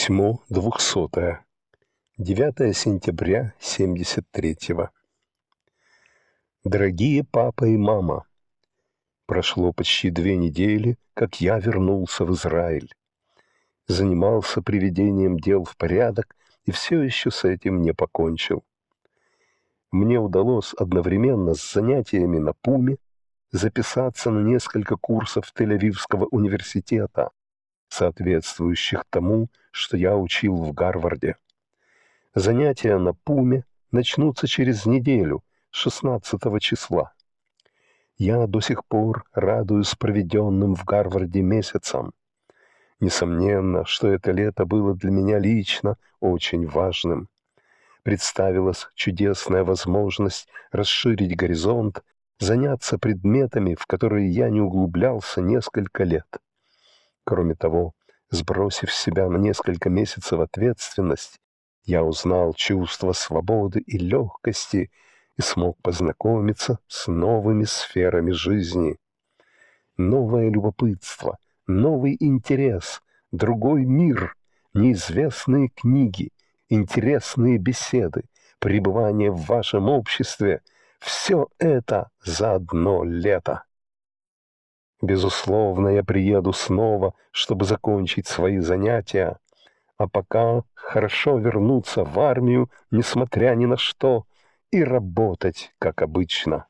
Письмо 200. 9 сентября 73 -го. Дорогие папа и мама, прошло почти две недели, как я вернулся в Израиль. Занимался приведением дел в порядок и все еще с этим не покончил. Мне удалось одновременно с занятиями на Пуме записаться на несколько курсов Тель-Авивского университета, соответствующих тому, что я учил в Гарварде. Занятия на Пуме начнутся через неделю, 16 числа. Я до сих пор радуюсь проведенным в Гарварде месяцам. Несомненно, что это лето было для меня лично очень важным. Представилась чудесная возможность расширить горизонт, заняться предметами, в которые я не углублялся несколько лет. Кроме того, Сбросив с себя на несколько месяцев ответственность, я узнал чувство свободы и легкости и смог познакомиться с новыми сферами жизни. Новое любопытство, новый интерес, другой мир, неизвестные книги, интересные беседы, пребывание в вашем обществе — все это за одно лето. Безусловно, я приеду снова, чтобы закончить свои занятия. А пока хорошо вернуться в армию, несмотря ни на что, и работать, как обычно.